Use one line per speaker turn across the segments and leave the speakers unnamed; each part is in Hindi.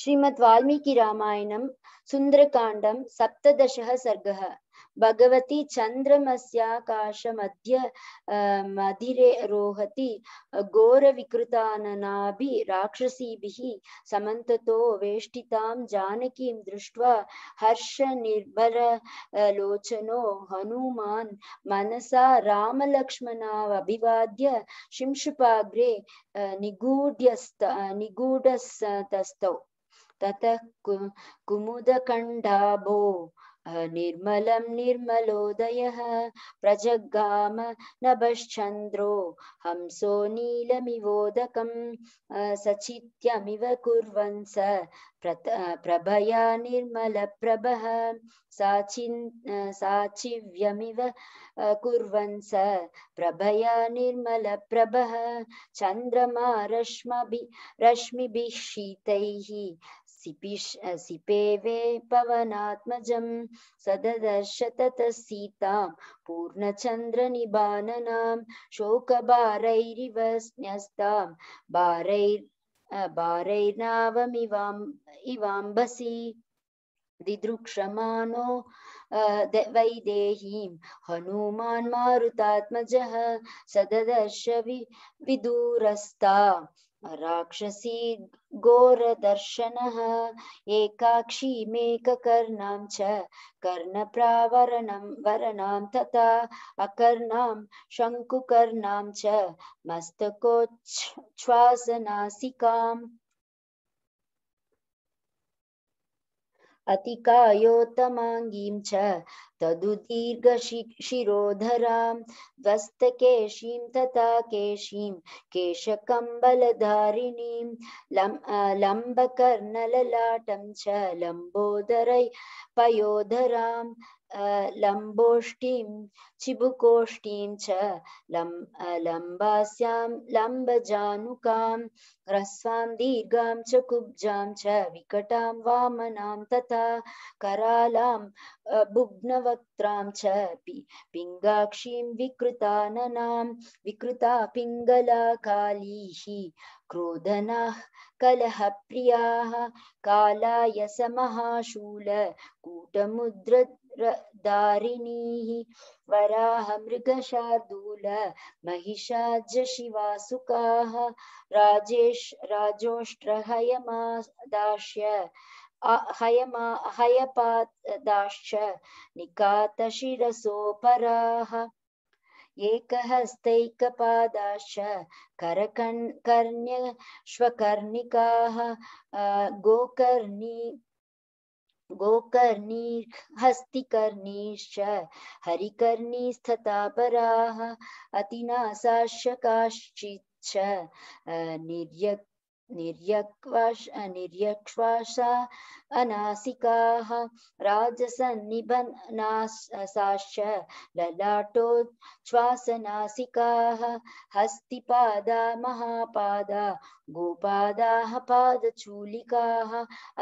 श्रीमद् वाल्मीकि रामायणं सुन्दरकाण्डं सप्तदशः सर्गः भगवती चन्द्रमस्याकाशमध्य मधिरे रोहति घोरविकृताननाभि राक्षसीभिः समन्ततो वेष्टितां जानकीं दृष्ट्वा लोचनो हनुमान् मनसा रामलक्ष्मणावभिवाद्य शिंशुपाग्रे निगूढ्यस्त निगूढस्तौ ततः कुमुदकण्डाभो निर्मल निर्मलोदय प्रजगाम नभश्चंद्रो हंसो नीलमिवोदक सचित्यमिव कुर्वन् स प्रभया प्रभ साचिन् साचिव्यमिव कुर्वन् स प्रभया प्रभ चंद्रमा रश्मि रश्मिभिः शीतैः सिपिष् सिपेवे पवनात्मजं सददर्श ततः सीतां पूर्णचन्द्रनिबाननां शोकभारैरिव स्न्यस्तां भारैर् भारैर्नावमिवाम् इवाम्बसि दिदृक्षमानो वैदेहीं हनुमान् मारुतात्मजः सददर्श वि विदूरस्ता राक्षसी दर्शन घोरदर्शनः एकाक्षीमेककर्णां च प्रावरण वरण तथा अकर्ण शंकुकर्ण च मस्तकोच्छ्वासनासिकाम् अतिकायोत्तमाङ्गीं च तदुदीर्घ तदुदीर्घशिरोधरां ध्वस्तकेशीं तथा केशीं केशकम्बलधारिणीं लं लम्बकर्णललाटं च लम्बोदरै पयोधरा लम्बोष्ठीं चिबुकोष्ठीं च लं लम्बास्यां लम्बजानुकां ह्रस्वां दीर्घां च कुब्जां च विकटां वामनां तथा करालां बुग्नव सर्वत्रां चापि पिङ्गाक्षीं विकृताननां विकृता पिङ्गला कालीः क्रोधनाः कलहप्रियाः कालाय समहाशूल कूटमुद्र दारिणीः वराहमृगशार्दूल महिषाजशिवासुकाः राजेश राजोष्ट्रहयमादाश्य अहयमा निकातशिरसोपराः एकहस्तैकपादाश्च करकण् कर्ण्यश्वकर्णिकाः गोकर्णी गोकर्णी हस्तिकर्णीश्च हरिकर्णीस्तथा पराः अतिनासाश्च काश्चिच्च निर्यक् निर्यक्वाश निर्यक्ष्वासा अनासिकाः राजसन्निबनासाश्च ललाटोच्छ्वासनासिकाः हस्तिपादा महापादा गोपादाः पादचूलिकाः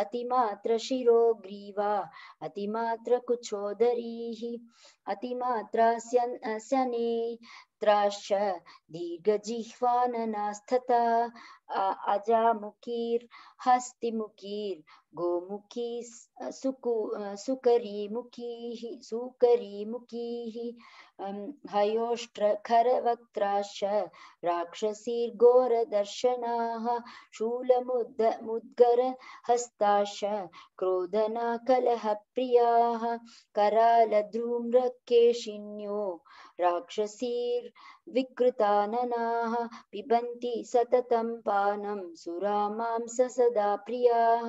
अतिमात्रशिरो ग्रीवा अतिमात्रकुचोदरीः अतिमात्रा स्यने मित्राश्च दीर्घजिह्वाननास्तथा अजामुखीर्हस्तिमुखीर् गोमुखी सुकु सुकरीमुखीः सुकरीमुखीः अं, हयोष्ट्रखरवक्त्राश्च राक्षसीर्घोरदर्शनाः शूलमुद् मुद्गरहस्ताश्च क्रोधनाकलहप्रियाः करालधूम्रकेशिन्यो राक्षसीर्विकृताननाः पिबन्ति सततं पानं सुरामां सदा प्रियाः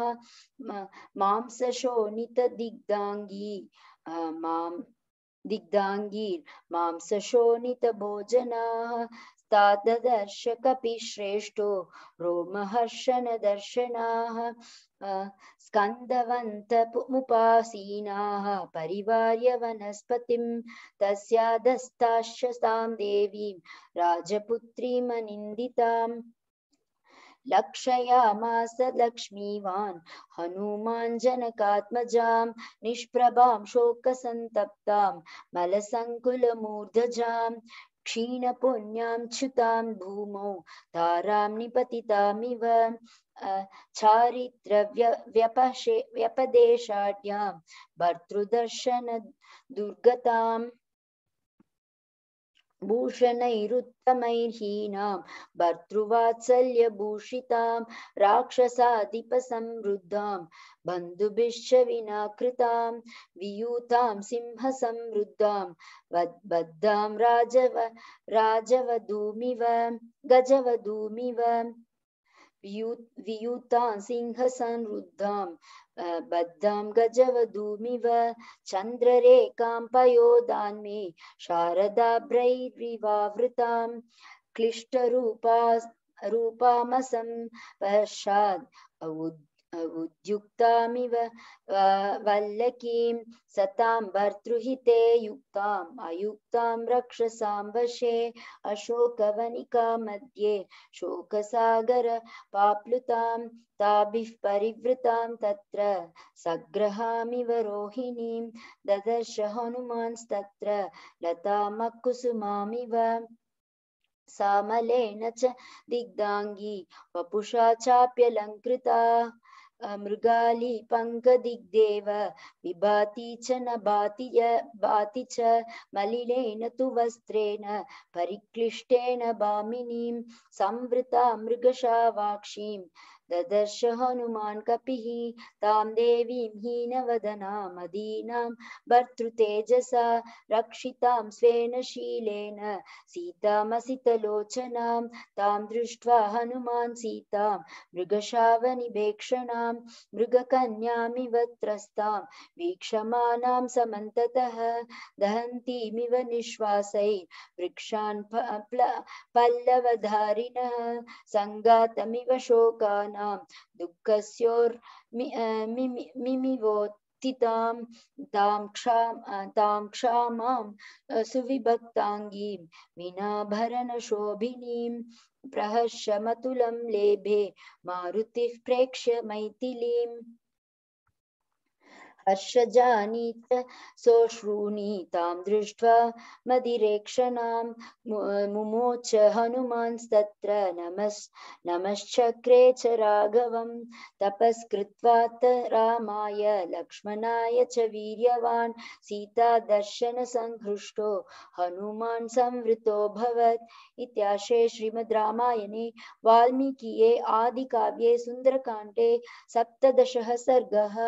मांसशोणितदिग्धाङ्गी मां दिग्धाङ्गीर् मांसशोणितभोजनाः ताददर्श कपिश्रेष्ठो रोमहर्षणदर्शनाः स्कन्दवन्तमुपासीनाः परिवार्य वनस्पतिं तस्यादस्ताश्च सां देवीं राजपुत्रीमनिन्दिताम् लक्षयामास लक्ष्मीवान् हनुमाञ्जनकात्मजां निष्प्रभां शोकसन्तप्तां मलसङ्कुलमूर्धजां क्षीणपुण्यां च्युतां भूमौ तारां निपतितामिव चारित्रव्यपशे व्यपदेशाढ्यां भर्तृदर्शन दुर्गताम् भूषणैरुत्तमैर्हीनां भर्तृवात्सल्यभूषितां राक्षसाधिपसमृद्धां बन्धुभिश्च विना कृतां वियूतां सिंहसमृद्धां बद्धां राजव राजवधूमिव गजवधूमिव वियुतां सिंहसंरुद्धां बद्धां गजवधूमिव चन्द्ररेखां पयोदान्मे शारदाभ्रैर्विवावृतां क्लिष्टरूपा रूपामसं पश्चात् उद्युक्तामिव वल्लकीं सतां भर्तृहिते युक्ताम् अयुक्तां रक्षसां वशे अशोकवनिका मध्ये शोकसागर पाप्लुतां ताभिः परिवृतां तत्र सग्रहामिव रोहिणीं ददर्श हनुमांस्तत्र लतामकुसुमामिव सामलेन च दिग्दाङ्गी वपुषा चाप्यलङ्कृता मृगाली पङ्कदिग्देव विभाति च न भाति भाति च मलिनेन तु वस्त्रेण परिक्लिष्टेन भामिनीं संवृता मृगशावाक्षीं ददर्श हनुमान् कपिः तां देवीं हीनवदनामदीनां भर्तृतेजसा रक्षितां स्वेन शीलेन सीतामसितलोचनां तां दृष्ट्वा हनुमान् सीतां मृगशावनिभेक्षणां मृगकन्यामिव त्रस्तां वीक्षमाणां समन्ततः दहन्तीमिव निःश्वासै वृक्षान् पल्लवधारिणः सङ्गातमिव शोकान् दुःखस्योर्मिमिवोत्थितां दांक्षा दां क्षामां सुविभक्ताङ्गीं विनाभरणशोभिनीं प्रहर्षमतुलं लेभे मारुतिः प्रेक्ष्य मैथिलीम् हर्षजानी च सोऽश्रूणीतां दृष्ट्वा मदिरेक्षणां मुमोच हनुमांस्तत्र नमस् नमश्चक्रे च राघवं तपस्कृत्वा त रामाय लक्ष्मणाय च वीर्यवान् सीतादर्शनसङ्घृष्टो हनुमान् संवृतोऽभवत् इत्याशे श्रीमद् रामायणे वाल्मीकिये आदिकाव्ये सुन्दरकाण्डे सप्तदशः सर्गः